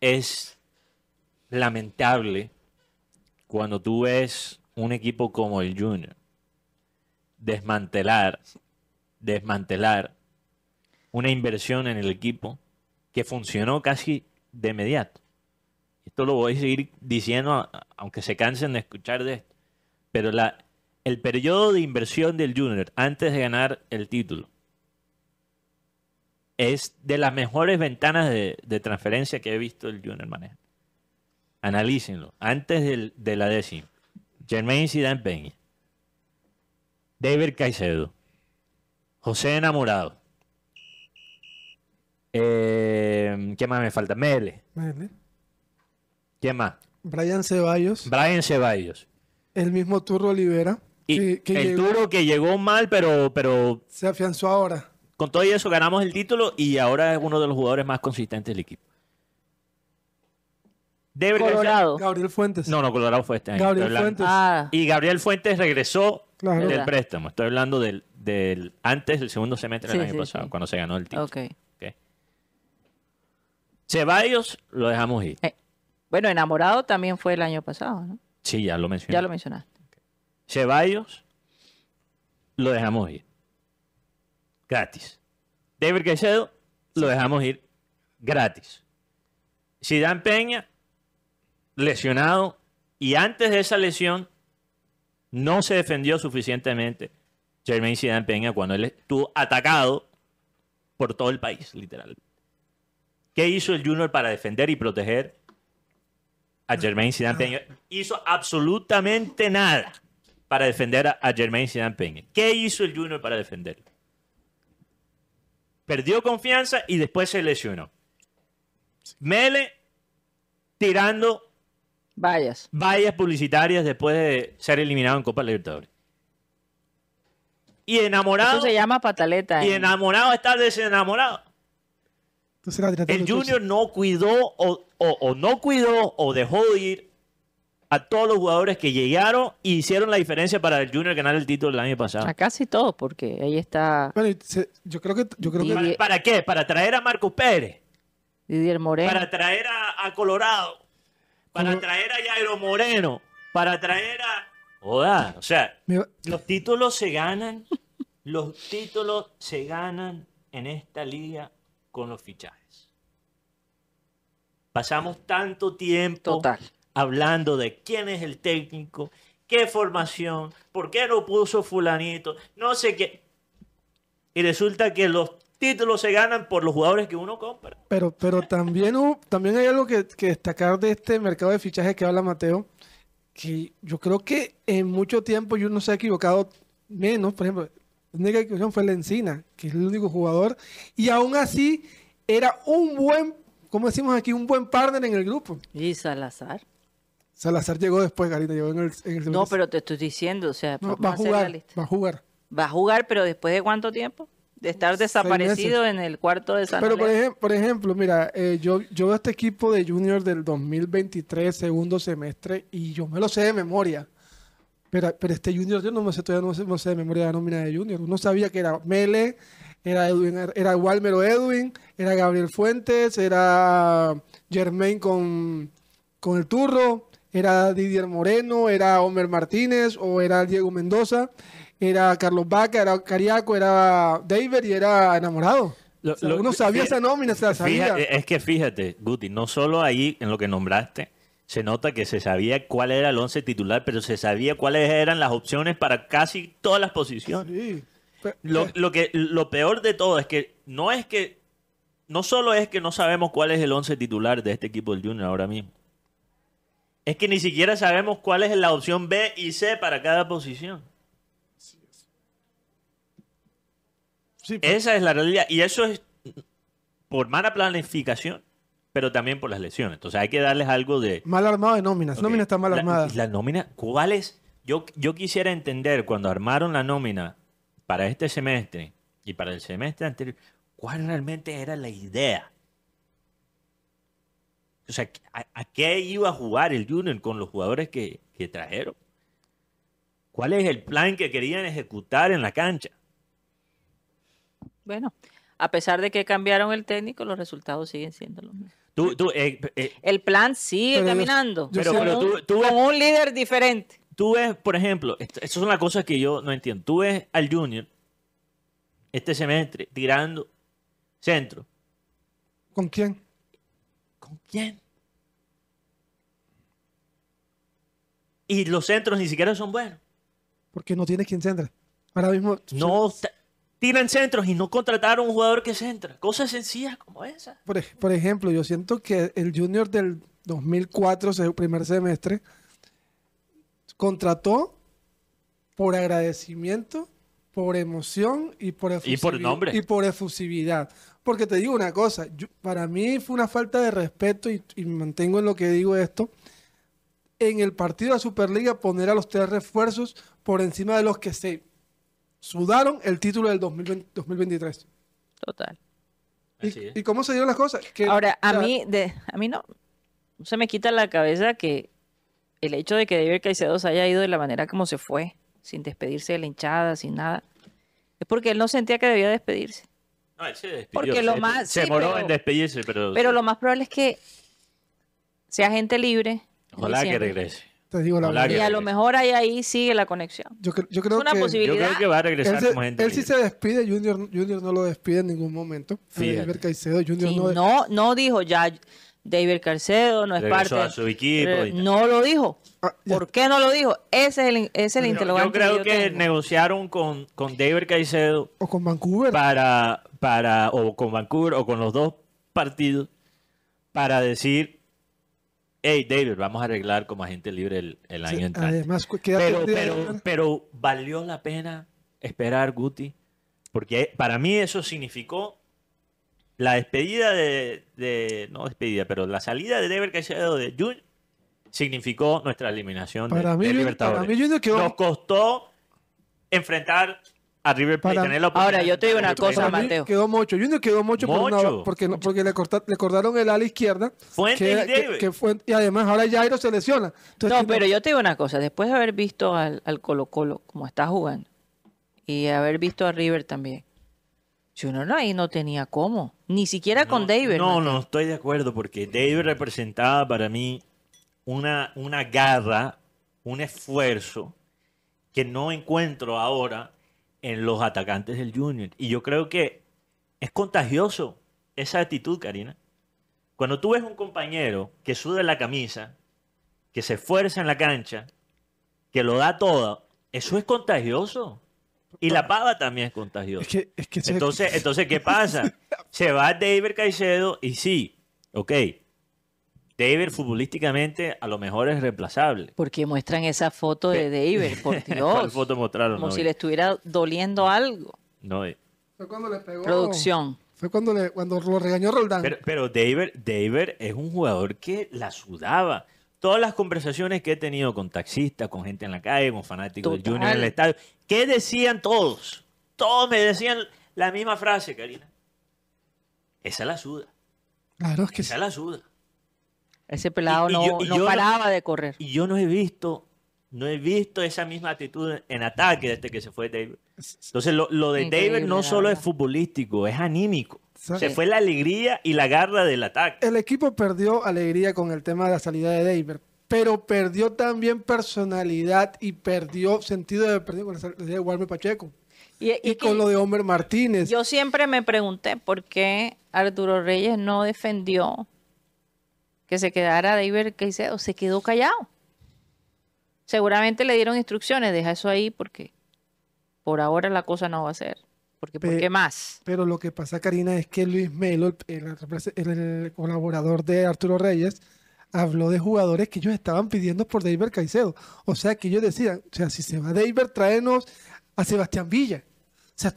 es lamentable cuando tú ves un equipo como el Junior desmantelar, desmantelar una inversión en el equipo que funcionó casi de inmediato. Esto lo voy a seguir diciendo, aunque se cansen de escuchar de esto. Pero la, el periodo de inversión del Junior antes de ganar el título es de las mejores ventanas de, transferencia que he visto el Junior Manejo. Analícenlo. Antes de la décima. Germain Zidane Peña. David Caicedo. José Enamorado. Eh, ¿Qué más me falta? Mele. qué ¿Quién más? Brian Ceballos. Brian Ceballos. El mismo Turro Olivera. el Turro que llegó mal, pero, pero... Se afianzó ahora. Con todo eso ganamos el título y ahora es uno de los jugadores más consistentes del equipo. Colorado. Gabriel Fuentes. No, no, Colorado fue este año. Gabriel Fuentes. Ah. Y Gabriel Fuentes regresó del préstamo. Estoy hablando del, antes del segundo semestre del año pasado, cuando se ganó el título. Ok. Ceballos lo dejamos ir. Eh, bueno, enamorado también fue el año pasado, ¿no? Sí, ya lo mencionaste. Ya lo mencionaste. Ceballos lo dejamos ir gratis. David Quecedo, lo dejamos ir gratis. Zidane Peña, lesionado, y antes de esa lesión no se defendió suficientemente Jermaine Zidane Peña cuando él estuvo atacado por todo el país, literal. ¿Qué hizo el Junior para defender y proteger a Jermaine Zidane Peña? Hizo absolutamente nada para defender a, Germain Jermaine Zidane Peña. ¿Qué hizo el Junior para defenderlo? perdió confianza y después se lesionó. Mele tirando vallas, publicitarias después de ser eliminado en Copa Libertadores. Y enamorado. Eso se llama pataleta. Y eh. enamorado está desenamorado. El Junior no cuidó o, o, no cuidó o dejó de ir a todos los jugadores que llegaron y hicieron la diferencia para el Junior ganar el título el año pasado. A casi todos, porque ahí está. Bueno, yo creo que. Yo creo ¿Para, qué? Para traer a Marcos Pérez. Didier Moreno. Para traer a, Colorado. Para traer a Jairo Moreno. Para traer a. o sea, los títulos se ganan. los títulos se ganan en esta liga con los fichajes. Pasamos tanto tiempo. Total hablando de quién es el técnico, qué formación, por qué no puso fulanito, no sé qué. Y resulta que los títulos se ganan por los jugadores que uno compra. Pero, pero también, también hay algo que, destacar de este mercado de fichajes que habla Mateo, que yo creo que en mucho tiempo yo no se ha equivocado menos, por ejemplo, la única equivocación fue Lencina, que es el único jugador, y aún así era un buen, como decimos aquí, un buen partner en el grupo. Y Salazar. Salazar llegó después, Garita, llegó en el, en No, pero te estoy diciendo, o sea, va a jugar, va a jugar. Va a jugar, pero después de cuánto tiempo? De estar desaparecido en el cuarto de San Pero por, por, ejemplo, mira, eh, yo, yo veo este equipo de Junior del 2023, segundo semestre, y yo me lo sé de memoria. Pero, este Junior, yo no me sé todavía, no, sé, sé de memoria la nómina de Junior. No sabía que era Mele, era Edwin, er, era Walmero Edwin, era Gabriel Fuentes, era Germain con, con el Turro, era Didier Moreno, era Homer Martínez o era Diego Mendoza, era Carlos Vaca, era Cariaco, era David y era enamorado. Lo, uno sabía esa nómina, se la sabía. es que fíjate, Guti, no solo ahí en lo que nombraste, se nota que se sabía cuál era el once titular, pero se sabía cuáles eran las opciones para casi todas las posiciones. Eh. Lo, que, lo peor de todo es que no es que, no solo es que no sabemos cuál es el once titular de este equipo del Junior ahora mismo, es que ni siquiera sabemos cuál es la opción B y C para cada posición. Sí, pues. Esa es la realidad. Y eso es por mala planificación, pero también por las lesiones. Entonces hay que darles algo de... Mal armado de nóminas. Nóminas Nómina está mal armada. La, nómina, ¿cuál es? Yo, yo quisiera entender cuando armaron la nómina para este semestre y para el semestre anterior, cuál realmente era la idea o sea, ¿a, qué iba a jugar el Junior con los jugadores que, trajeron? ¿Cuál es el plan que querían ejecutar en la cancha? Bueno, a pesar de que cambiaron el técnico, los resultados siguen siendo los mismos. Eh, eh, el plan sigue caminando, pero, tú, con un líder diferente. Tú ves, por ejemplo, esas es una cosa que yo no entiendo. Tú ves al Junior este semestre tirando centro. ¿Con quién? ¿Con quién? Y los centros ni siquiera son buenos. Porque no tiene quien centra. Ahora mismo. No tienen centros y no contrataron a un jugador que centra. Cosas sencillas como esa. Por, ejemplo, yo siento que el Junior del 2004, su primer semestre, contrató por agradecimiento por emoción y por efusividad. Y por nombre. Y por efusividad. Porque te digo una cosa, para mí fue una falta de respeto y, mantengo en lo que digo esto. En el partido de la Superliga poner a los tres refuerzos por encima de los que se sudaron el título del 2023. Total. Y, cómo se dieron las cosas? Ahora, a mí, de, a mí no se me quita la cabeza que el hecho de que David Caicedo se haya ido de la manera como se fue sin despedirse de la hinchada, sin nada. Es porque él no sentía que debía despedirse. No, él se despidió. Porque lo se, más, se en despedirse, pero... Pero lo más probable es que sea gente libre. Ojalá que regrese. Te digo la y a lo mejor ahí, ahí sigue la conexión. Yo, yo creo es una que, posibilidad. Yo creo que va a regresar él como gente Él sí se despide, Junior, Junior no lo despide en ningún momento. David Caicedo, Junior no, no, no dijo ya... David Caicedo no es parte. su equipo no lo dijo. Ah, ¿Por qué no lo dijo? Ese es el, es el yo, interrogante. Yo creo que, negociaron con, con David Caicedo. O con Vancouver. Para, para, o con Vancouver, o con los dos partidos, para decir, hey, David, vamos a arreglar como agente libre el, el año sí, entrante. Pues, pero, pero, pero valió la pena esperar, Guti, porque para mí eso significó la despedida de, no despedida, pero la salida de David Caicedo de, June significó nuestra eliminación para de, mí, Nos costó enfrentar a River Para... La Ahora, yo te digo una cosa, Mateo. quedó mucho. Junior quedó mucho, por porque, porque le, cortaron el ala izquierda. Fuente y y además ahora Jairo se lesiona. no, pero yo te digo una cosa. Después de haber visto al, Colo Colo como está jugando y haber visto a River también, uno no, ahí no tenía cómo. Ni siquiera con David. No, no, estoy de acuerdo porque David representaba para mí una, una garra, un esfuerzo que no encuentro ahora en los atacantes del Junior. Y yo creo que es contagioso esa actitud, Karina. Cuando tú ves un compañero que suda la camisa, que se esfuerza en la cancha, que lo da todo, eso es contagioso. Y la pava también es contagiosa. entonces, entonces, ¿qué pasa? Se va David Caicedo y sí, ok, David futbolísticamente a lo mejor es reemplazable. Porque muestran esa foto de David, por Dios. Como si le estuviera doliendo algo. No. Fue cuando le pegó. Producción. Fue cuando, cuando lo regañó Roldán. Pero, David, es un jugador que la sudaba todas las conversaciones que he tenido con taxistas, con gente en la calle, con fanáticos del Junior en el estadio, ¿qué decían todos? Todos me decían la misma frase, Karina. Esa la suda. Claro, es que esa la suda. Ese pelado no, paraba de correr. Y yo no he visto, no he visto esa misma actitud en ataque desde este que se fue David. Entonces lo, de David no solo es futbolístico, es anímico. Se fue la alegría y la garra del ataque. El equipo perdió alegría con el tema de la salida de David, pero perdió también personalidad y perdió sentido de perdido con la salida de Pacheco. y con lo de Homer Martínez. Yo siempre me pregunté por qué Arturo Reyes no defendió que se quedara David Caicedo, se quedó callado. Seguramente le dieron instrucciones, deja eso ahí porque por ahora la cosa no va a ser. Porque, ¿por qué más? Pero lo que pasa, Karina, es que Luis Melo, el, colaborador de Arturo Reyes, habló de jugadores que ellos estaban pidiendo por David Caicedo. O sea, que ellos decían, o sea, si se va David, tráenos a Sebastián Villa. O sea,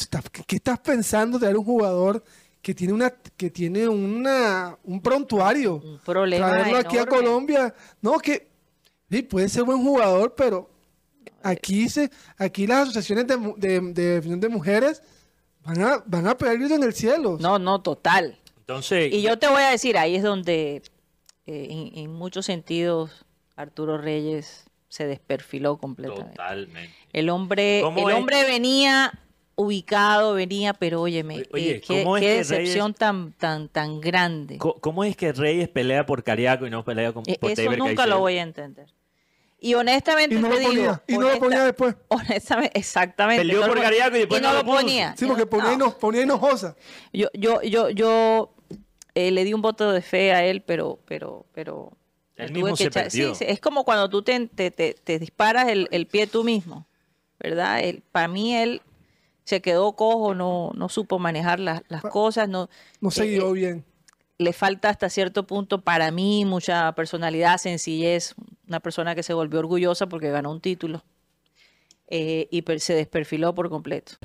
¿qué estás pensando de dar un jugador que tiene una que tiene un prontuario. Un problema Traerlo aquí a Colombia, no que puede ser buen jugador, pero aquí se aquí las asociaciones de, de, de de mujeres van a van a pegar en el cielo. No, no, total. Entonces, y yo te voy a decir, ahí es donde eh, en, muchos sentidos Arturo Reyes se desperfiló completamente. Totalmente. El hombre, el hombre venía ubicado venía, pero óyeme, eh, qué, decepción tan, tan, tan grande. ¿Cómo es que Reyes pelea por Cariaco y no pelea con, e-, por Eso nunca lo voy a entender. Y honestamente no te lo ponía, digo, y no lo ponía después. Honestamente, exactamente. Peleó por Cariaco y no, lo ponía. Sí, porque ponía, no. ponía enojosa. Yo, eh, le di un voto de fe a él, pero, pero, pero. Él mismo se perdió. es como cuando tú te, disparas el, pie tú mismo. ¿verdad? para mí él se quedó cojo, no, no supo manejar las, ah, cosas, no, no se eh, bien. Le falta hasta cierto punto para mí mucha personalidad, sencillez, una persona que se volvió orgullosa porque ganó un título eh, y se desperfiló por completo.